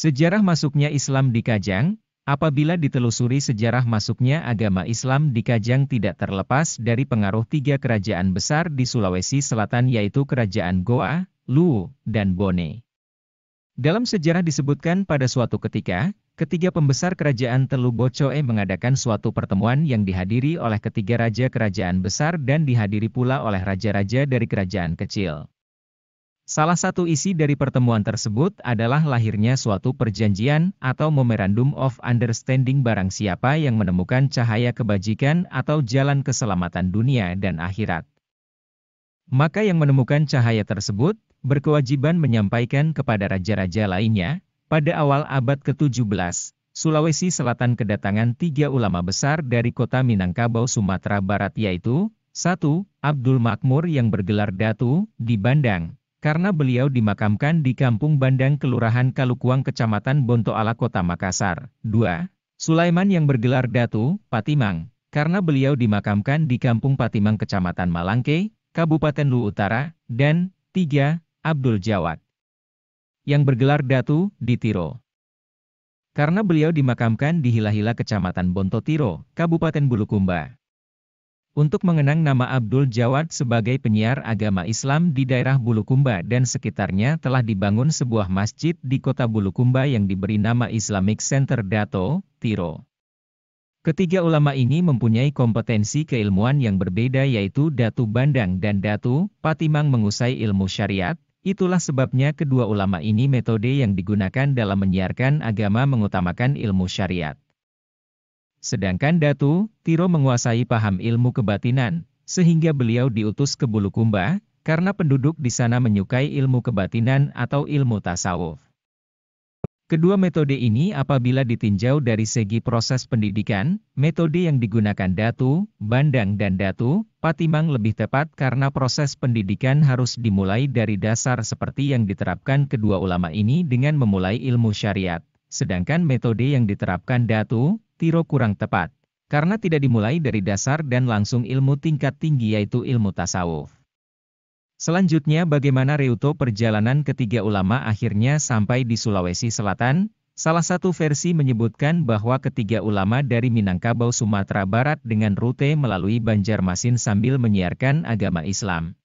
Sejarah masuknya Islam di Kajang, apabila ditelusuri sejarah masuknya agama Islam di Kajang tidak terlepas dari pengaruh tiga kerajaan besar di Sulawesi Selatan yaitu Kerajaan Goa, Lu, dan Bone. Dalam sejarah disebutkan pada suatu ketika, ketiga pembesar kerajaan Telu Bocoe mengadakan suatu pertemuan yang dihadiri oleh ketiga raja kerajaan besar dan dihadiri pula oleh raja-raja dari kerajaan kecil. Salah satu isi dari pertemuan tersebut adalah lahirnya suatu perjanjian atau memorandum of understanding barang siapa yang menemukan cahaya kebajikan atau jalan keselamatan dunia dan akhirat. Maka yang menemukan cahaya tersebut berkewajiban menyampaikan kepada raja-raja lainnya, pada awal abad ke-17, Sulawesi Selatan kedatangan tiga ulama besar dari kota Minangkabau, Sumatera Barat yaitu, 1. Abdul Makmur yang bergelar Datu, di Bandang, karena beliau dimakamkan di Kampung Bandang Kelurahan Kalukuang Kecamatan Bontoala Kota Makassar. 2. Sulaiman yang bergelar Datu, Patimang, karena beliau dimakamkan di Kampung Patimang Kecamatan Malangke, Kabupaten Lu Utara, dan 3. Abdul Jawad yang bergelar Datu di Tiro. Karena beliau dimakamkan di Hilah Hilah, Kecamatan Tiro, Kabupaten Bulukumba untuk mengenang nama Abdul Jawad sebagai penyiar agama Islam di daerah Bulukumba dan sekitarnya telah dibangun sebuah masjid di kota Bulukumba yang diberi nama Islamic Center Dato, Tiro. Ketiga ulama ini mempunyai kompetensi keilmuan yang berbeda yaitu Datu Bandang dan Datu Patimang mengusai ilmu syariat, itulah sebabnya kedua ulama ini metode yang digunakan dalam menyiarkan agama mengutamakan ilmu syariat. Sedangkan Datu, Tiro menguasai paham ilmu kebatinan, sehingga beliau diutus ke Bulukumba, karena penduduk di sana menyukai ilmu kebatinan atau ilmu tasawuf. Kedua metode ini apabila ditinjau dari segi proses pendidikan, metode yang digunakan Datu, Bandang dan Datu, Patimang lebih tepat karena proses pendidikan harus dimulai dari dasar seperti yang diterapkan kedua ulama ini dengan memulai ilmu syariat. Sedangkan metode yang diterapkan Datu, Tiro kurang tepat, karena tidak dimulai dari dasar dan langsung ilmu tingkat tinggi yaitu ilmu tasawuf. Selanjutnya bagaimana Reuto perjalanan ketiga ulama akhirnya sampai di Sulawesi Selatan, Salah satu versi menyebutkan bahwa ketiga ulama dari Minangkabau Sumatera Barat dengan rute melalui Banjarmasin sambil menyiarkan agama Islam.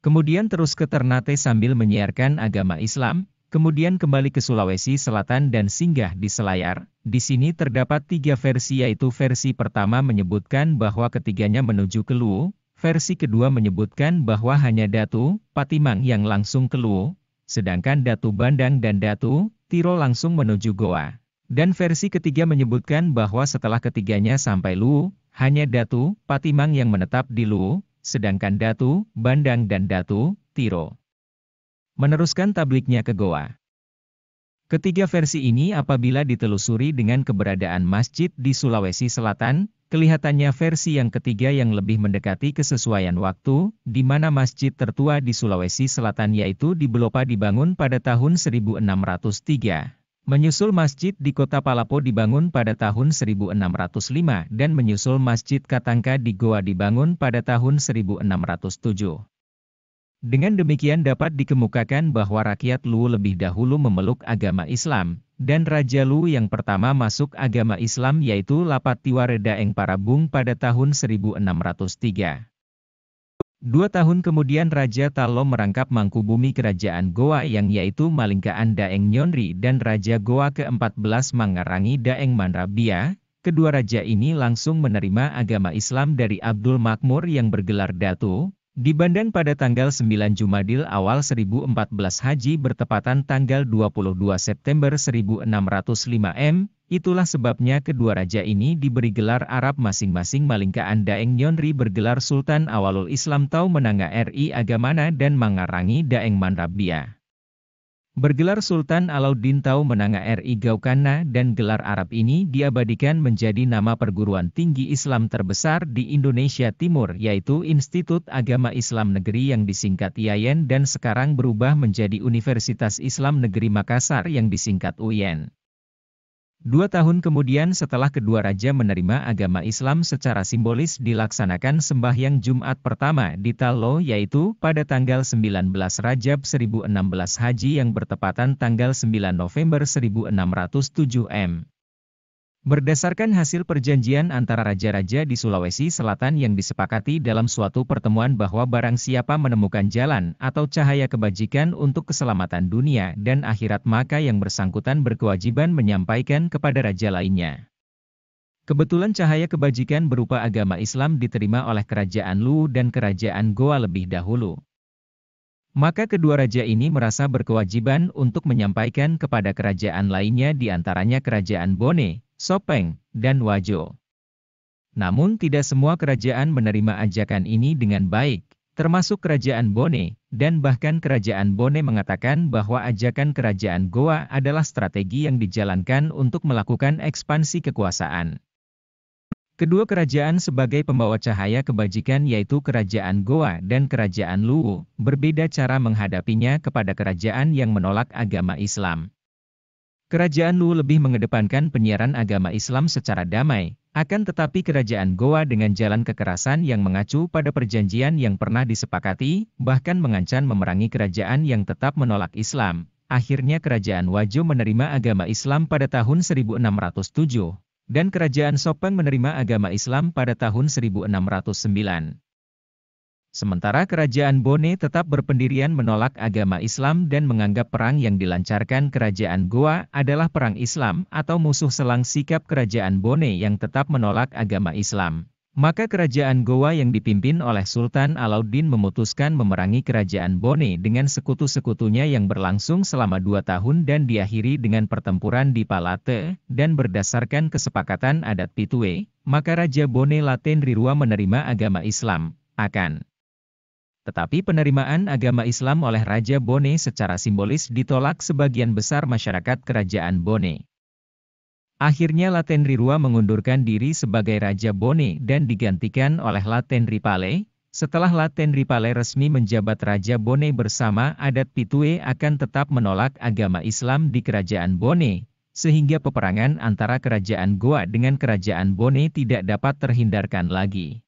Kemudian terus ke Ternate sambil menyiarkan agama Islam, Kemudian kembali ke Sulawesi Selatan dan singgah di Selayar. Di sini terdapat tiga versi yaitu versi pertama menyebutkan bahwa ketiganya menuju ke Luwu, versi kedua menyebutkan bahwa hanya Datu Patimang yang langsung ke Luwu, sedangkan Datu Bandang dan Datu Tiro langsung menuju Goa. Dan versi ketiga menyebutkan bahwa setelah ketiganya sampai Luwu, hanya Datu Patimang yang menetap di Luwu, sedangkan Datu Bandang dan Datu Tiro meneruskan tabliknya ke Goa. Ketiga versi ini apabila ditelusuri dengan keberadaan masjid di Sulawesi Selatan, kelihatannya versi yang ketiga yang lebih mendekati kesesuaian waktu, di mana masjid tertua di Sulawesi Selatan yaitu di Belopa dibangun pada tahun 1603. Menyusul masjid di kota Palapo dibangun pada tahun 1605 dan menyusul masjid Katangka di Goa dibangun pada tahun 1607. Dengan demikian dapat dikemukakan bahwa rakyat Lu lebih dahulu memeluk agama Islam, dan Raja Lu yang pertama masuk agama Islam yaitu Lapatiware Daeng Parabung pada tahun 1603. Dua tahun kemudian Raja Talo merangkap mangkubumi kerajaan Goa yang yaitu Malingkaan Daeng Nyonri dan Raja Goa ke-14 Mangarangi Daeng Manrabia, kedua raja ini langsung menerima agama Islam dari Abdul Makmur yang bergelar Datu, di Bandan pada tanggal 9 Jumadil awal 1014 Haji bertepatan tanggal 22 September 1605 M, itulah sebabnya kedua raja ini diberi gelar Arab masing-masing Malingkaan Daeng Nyonri bergelar Sultan Awalul Islam Tau Menanga RI Agamana dan Mangarangi Daeng Manrabia. Bergelar Sultan Alauddin Tau Menanga RI Gaukana dan gelar Arab ini diabadikan menjadi nama perguruan tinggi Islam terbesar di Indonesia Timur yaitu Institut Agama Islam Negeri yang disingkat IAIN dan sekarang berubah menjadi Universitas Islam Negeri Makassar yang disingkat UIN. Dua tahun kemudian setelah kedua raja menerima agama Islam secara simbolis dilaksanakan sembahyang Jumat pertama di Talo yaitu pada tanggal 19 Rajab 1016 Haji yang bertepatan tanggal 9 November 1607 M. Berdasarkan hasil perjanjian antara raja-raja di Sulawesi Selatan yang disepakati dalam suatu pertemuan bahwa barang siapa menemukan jalan atau cahaya kebajikan untuk keselamatan dunia dan akhirat maka yang bersangkutan berkewajiban menyampaikan kepada raja lainnya. Kebetulan cahaya kebajikan berupa agama Islam diterima oleh kerajaan Lu dan kerajaan Goa lebih dahulu. Maka kedua raja ini merasa berkewajiban untuk menyampaikan kepada kerajaan lainnya di antaranya kerajaan Bone, Sopeng, dan Wajo. Namun tidak semua kerajaan menerima ajakan ini dengan baik, termasuk kerajaan Bone, dan bahkan kerajaan Bone mengatakan bahwa ajakan kerajaan Goa adalah strategi yang dijalankan untuk melakukan ekspansi kekuasaan. Kedua kerajaan sebagai pembawa cahaya kebajikan yaitu kerajaan Goa dan kerajaan Luwu, berbeda cara menghadapinya kepada kerajaan yang menolak agama Islam. Kerajaan Lu lebih mengedepankan penyiaran agama Islam secara damai, akan tetapi kerajaan Goa dengan jalan kekerasan yang mengacu pada perjanjian yang pernah disepakati, bahkan mengancam memerangi kerajaan yang tetap menolak Islam. Akhirnya kerajaan Wajo menerima agama Islam pada tahun 1607, dan kerajaan Sopeng menerima agama Islam pada tahun 1609. Sementara kerajaan Bone tetap berpendirian menolak agama Islam dan menganggap perang yang dilancarkan kerajaan Goa adalah perang Islam atau musuh selang sikap kerajaan Bone yang tetap menolak agama Islam. Maka kerajaan Goa yang dipimpin oleh Sultan Alauddin memutuskan memerangi kerajaan Bone dengan sekutu-sekutunya yang berlangsung selama dua tahun dan diakhiri dengan pertempuran di Palate, dan berdasarkan kesepakatan adat Pitue, maka Raja Bone Latin Rirua menerima agama Islam. Akan tetapi penerimaan agama Islam oleh Raja Bone secara simbolis ditolak sebagian besar masyarakat kerajaan Bone. Akhirnya Latenri Rua mengundurkan diri sebagai Raja Bone dan digantikan oleh Latenri Pale, Setelah Latenri Pale resmi menjabat Raja Bone bersama adat Pitue akan tetap menolak agama Islam di kerajaan Bone, sehingga peperangan antara kerajaan Goa dengan kerajaan Bone tidak dapat terhindarkan lagi.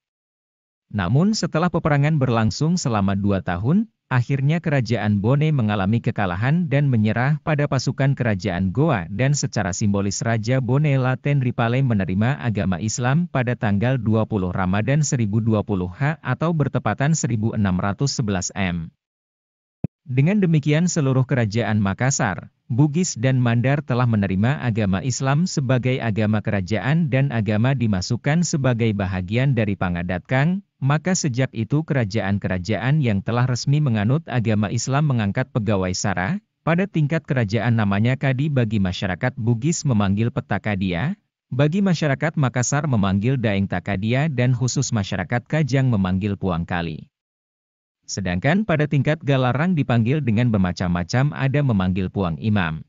Namun setelah peperangan berlangsung selama dua tahun, akhirnya kerajaan Bone mengalami kekalahan dan menyerah pada pasukan kerajaan Goa dan secara simbolis Raja Bone Laten Ripale menerima agama Islam pada tanggal 20 Ramadan 1020H atau bertepatan 1611 M. Dengan demikian seluruh kerajaan Makassar, Bugis dan Mandar telah menerima agama Islam sebagai agama kerajaan dan agama dimasukkan sebagai bahagian dari Pangadatkang, maka sejak itu kerajaan-kerajaan yang telah resmi menganut agama Islam mengangkat pegawai sara, pada tingkat kerajaan namanya kadi bagi masyarakat Bugis memanggil peta kadia, bagi masyarakat Makassar memanggil daeng takadia dan khusus masyarakat Kajang memanggil puang kali. Sedangkan pada tingkat Galarang dipanggil dengan bermacam-macam ada memanggil puang imam.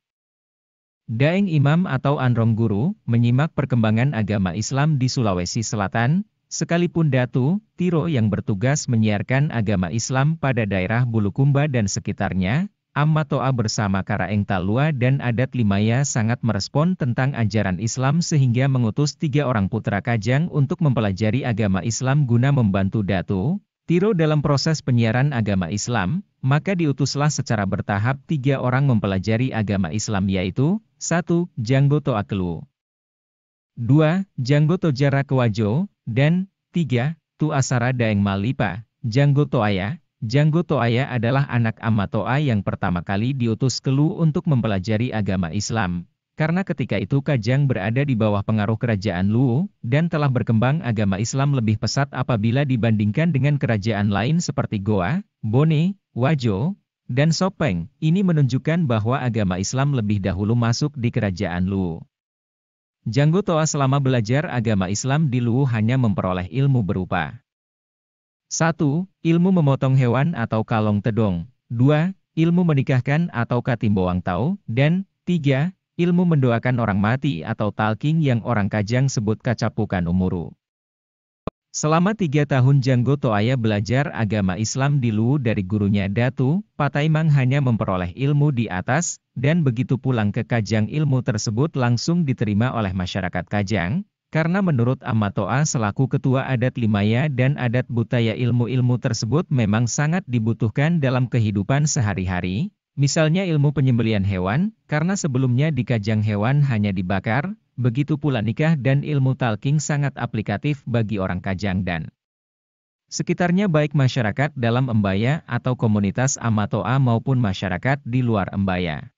Daeng Imam atau anrong Guru menyimak perkembangan agama Islam di Sulawesi Selatan, Sekalipun Datu, Tiro yang bertugas menyiarkan agama Islam pada daerah Bulukumba dan sekitarnya, Ammatoa bersama Karaeng Talua dan adat Limaya sangat merespon tentang ajaran Islam sehingga mengutus tiga orang putra Kajang untuk mempelajari agama Islam guna membantu Datu, Tiro dalam proses penyiaran agama Islam, maka diutuslah secara bertahap tiga orang mempelajari agama Islam yaitu, 1. Janggoto Akelu 2. Janggoto Jarakwajo dan, tiga, Tuasara Daeng Malipa, Janggo Toaya. Janggo Toaya adalah anak Amatoa yang pertama kali diutus ke Lu untuk mempelajari agama Islam. Karena ketika itu Kajang berada di bawah pengaruh kerajaan Lu, dan telah berkembang agama Islam lebih pesat apabila dibandingkan dengan kerajaan lain seperti Goa, Bone, Wajo, dan Sopeng. Ini menunjukkan bahwa agama Islam lebih dahulu masuk di kerajaan Lu. Janggo Toa selama belajar agama Islam di Luwu hanya memperoleh ilmu berupa 1. Ilmu memotong hewan atau kalong tedong 2. Ilmu menikahkan atau katimbawang tau dan 3. Ilmu mendoakan orang mati atau talking yang orang kajang sebut kacapukan umuru. Selama tiga tahun Janggo Toaya belajar agama Islam di Lu dari gurunya Datu, Pataimang hanya memperoleh ilmu di atas, dan begitu pulang ke Kajang ilmu tersebut langsung diterima oleh masyarakat Kajang, karena menurut Amatoa selaku ketua adat Limaya dan adat Butaya ilmu-ilmu tersebut memang sangat dibutuhkan dalam kehidupan sehari-hari, misalnya ilmu penyembelian hewan, karena sebelumnya di Kajang hewan hanya dibakar, begitu pula nikah dan ilmu talking sangat aplikatif bagi orang Kajang dan sekitarnya baik masyarakat dalam Embaya atau komunitas Amatoa maupun masyarakat di luar Embaya.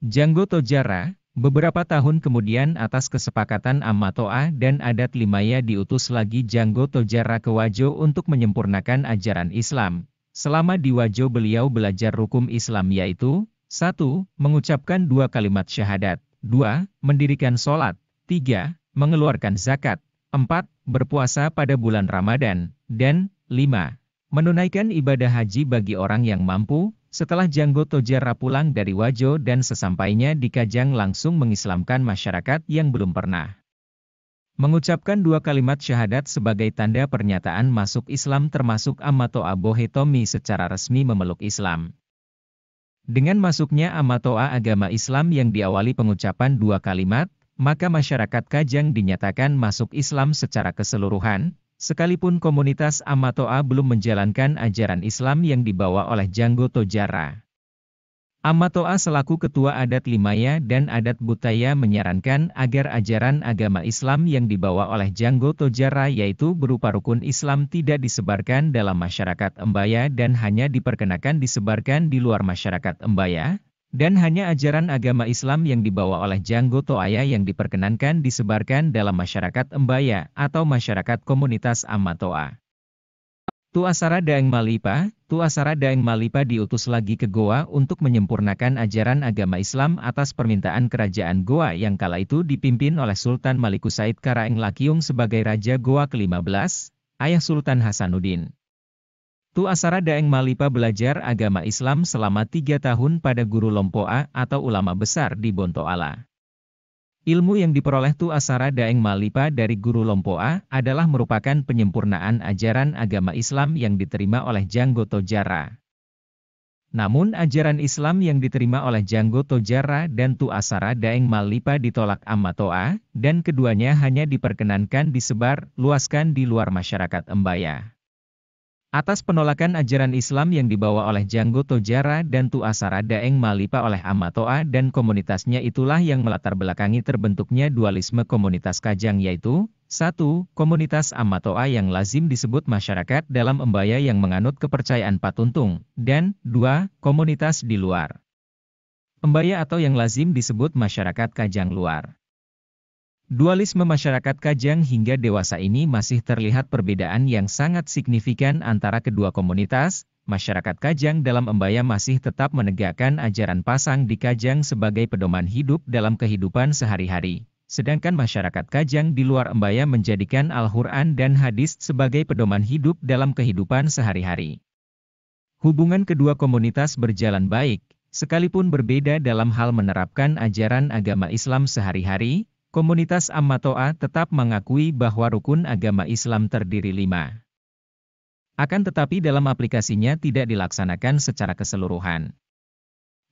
Janggo Tojara, beberapa tahun kemudian atas kesepakatan Amatoa dan adat Limaya diutus lagi Janggo Tojara ke Wajo untuk menyempurnakan ajaran Islam. Selama di Wajo beliau belajar rukum Islam yaitu 1. Mengucapkan dua kalimat syahadat 2. Mendirikan sholat. 3. Mengeluarkan zakat. 4. Berpuasa pada bulan Ramadan. Dan 5. Menunaikan ibadah haji bagi orang yang mampu, setelah Janggo Tojara pulang dari Wajo dan sesampainya di Kajang langsung mengislamkan masyarakat yang belum pernah. Mengucapkan dua kalimat syahadat sebagai tanda pernyataan masuk Islam termasuk Amato Abohetomi secara resmi memeluk Islam. Dengan masuknya Amatoa agama Islam yang diawali pengucapan dua kalimat, maka masyarakat Kajang dinyatakan masuk Islam secara keseluruhan, sekalipun komunitas Amatoa belum menjalankan ajaran Islam yang dibawa oleh Janggo Tojara. Amatoa selaku Ketua Adat Limaya dan Adat Butaya menyarankan agar ajaran agama Islam yang dibawa oleh Janggo Tojara yaitu berupa rukun Islam tidak disebarkan dalam masyarakat Embaya dan hanya diperkenakan disebarkan di luar masyarakat Embaya, dan hanya ajaran agama Islam yang dibawa oleh Janggo Toaya yang diperkenankan disebarkan dalam masyarakat Embaya atau masyarakat komunitas Amatoa. Asara Daeng Malipa, Asara Daeng Malipa diutus lagi ke Goa untuk menyempurnakan ajaran agama Islam atas permintaan kerajaan Goa yang kala itu dipimpin oleh Sultan Said Karaeng Lakiung sebagai Raja Goa ke-15, ayah Sultan Hasanuddin. Asara Daeng Malipa belajar agama Islam selama tiga tahun pada guru Lompoa atau ulama besar di Bontoala. Ilmu yang diperoleh Tu Asara Daeng Malipa dari Guru Lompoa adalah merupakan penyempurnaan ajaran agama Islam yang diterima oleh Janggo Tojara. Namun ajaran Islam yang diterima oleh Janggo Tojara dan Tu Asara Daeng Malipa ditolak Amatoa, dan keduanya hanya diperkenankan disebar, luaskan di luar masyarakat Embaya. Atas penolakan ajaran Islam yang dibawa oleh Janggo Tojara dan Tuasara Daeng Malipa oleh Amatoa dan komunitasnya itulah yang melatar belakangi terbentuknya dualisme komunitas Kajang yaitu satu, Komunitas Amatoa yang lazim disebut masyarakat dalam embaya yang menganut kepercayaan Patuntung dan dua, Komunitas di luar Embaya atau yang lazim disebut masyarakat Kajang luar Dualisme masyarakat Kajang hingga dewasa ini masih terlihat perbedaan yang sangat signifikan antara kedua komunitas. Masyarakat Kajang dalam Embaya masih tetap menegakkan ajaran pasang di Kajang sebagai pedoman hidup dalam kehidupan sehari-hari. Sedangkan masyarakat Kajang di luar Embaya menjadikan Al-Quran dan hadis sebagai pedoman hidup dalam kehidupan sehari-hari. Hubungan kedua komunitas berjalan baik, sekalipun berbeda dalam hal menerapkan ajaran agama Islam sehari-hari, Komunitas Ammatoa tetap mengakui bahwa rukun agama Islam terdiri lima. Akan tetapi dalam aplikasinya tidak dilaksanakan secara keseluruhan.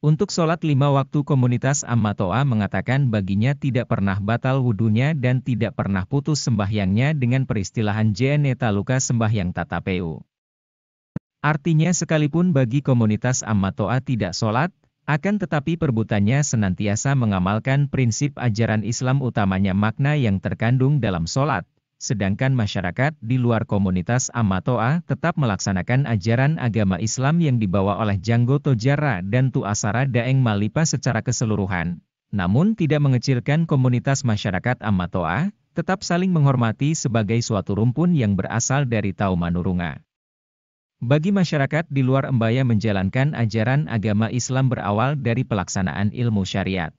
Untuk sholat lima waktu komunitas Ammatoa mengatakan baginya tidak pernah batal wudhunya dan tidak pernah putus sembahyangnya dengan peristilahan Jeneta Luka sembahyang tatapeu. Artinya sekalipun bagi komunitas Ammatoa tidak sholat, akan tetapi perbutannya senantiasa mengamalkan prinsip ajaran Islam utamanya makna yang terkandung dalam sholat, sedangkan masyarakat di luar komunitas Amatoa tetap melaksanakan ajaran agama Islam yang dibawa oleh Janggo Tojara dan Tuasara Daeng Malipa secara keseluruhan. Namun tidak mengecilkan komunitas masyarakat Amatoa, tetap saling menghormati sebagai suatu rumpun yang berasal dari Taumanurunga. Bagi masyarakat di luar Embaya menjalankan ajaran agama Islam berawal dari pelaksanaan ilmu syariat.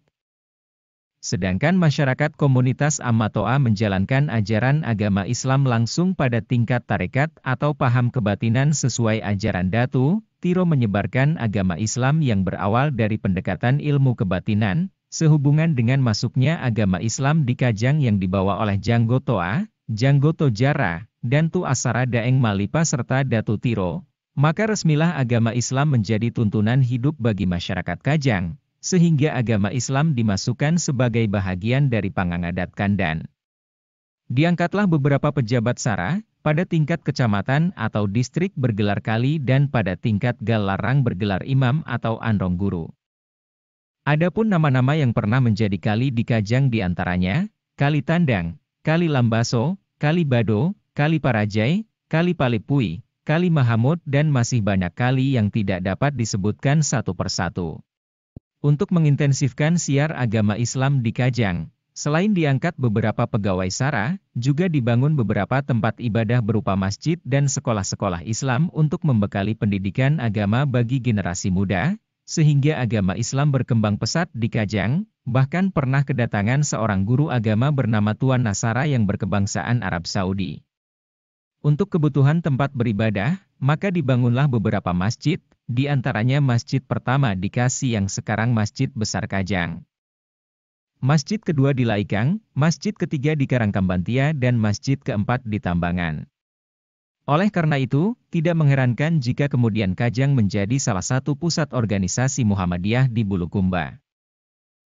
Sedangkan masyarakat komunitas Amatoa menjalankan ajaran agama Islam langsung pada tingkat tarekat atau paham kebatinan sesuai ajaran Datu, Tiro menyebarkan agama Islam yang berawal dari pendekatan ilmu kebatinan, sehubungan dengan masuknya agama Islam di Kajang yang dibawa oleh Janggotoa, Janggotojara. Tojara, dan Tu Asara Daeng Malipa serta Datu Tiro, maka resmilah agama Islam menjadi tuntunan hidup bagi masyarakat Kajang, sehingga agama Islam dimasukkan sebagai bahagian dari Pangangadat Kandan. Diangkatlah beberapa pejabat Sara, pada tingkat kecamatan atau distrik bergelar kali dan pada tingkat galarang bergelar imam atau andong guru. Adapun nama-nama yang pernah menjadi kali di Kajang diantaranya, Kali Tandang, Kali Lambaso, Kali Bado, Kali Parajai, Kali Palipui, Kali Mahamud dan masih banyak kali yang tidak dapat disebutkan satu persatu. Untuk mengintensifkan siar agama Islam di Kajang, selain diangkat beberapa pegawai sara, juga dibangun beberapa tempat ibadah berupa masjid dan sekolah-sekolah Islam untuk membekali pendidikan agama bagi generasi muda, sehingga agama Islam berkembang pesat di Kajang, bahkan pernah kedatangan seorang guru agama bernama Tuan Nasara yang berkebangsaan Arab Saudi. Untuk kebutuhan tempat beribadah, maka dibangunlah beberapa masjid, di antaranya masjid pertama di Kasi yang sekarang Masjid Besar Kajang. Masjid kedua di Laikang, masjid ketiga di Karangkambantia dan masjid keempat di Tambangan. Oleh karena itu, tidak mengherankan jika kemudian Kajang menjadi salah satu pusat organisasi Muhammadiyah di Bulukumba.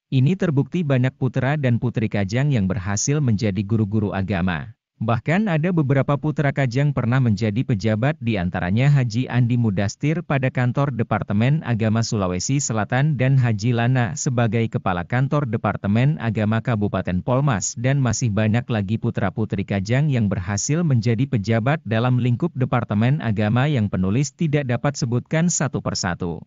Ini terbukti banyak putra dan putri Kajang yang berhasil menjadi guru-guru agama. Bahkan ada beberapa putra Kajang pernah menjadi pejabat di antaranya Haji Andi Mudastir pada kantor Departemen Agama Sulawesi Selatan dan Haji Lana sebagai kepala kantor Departemen Agama Kabupaten Polmas dan masih banyak lagi putra-putri Kajang yang berhasil menjadi pejabat dalam lingkup Departemen Agama yang penulis tidak dapat sebutkan satu persatu.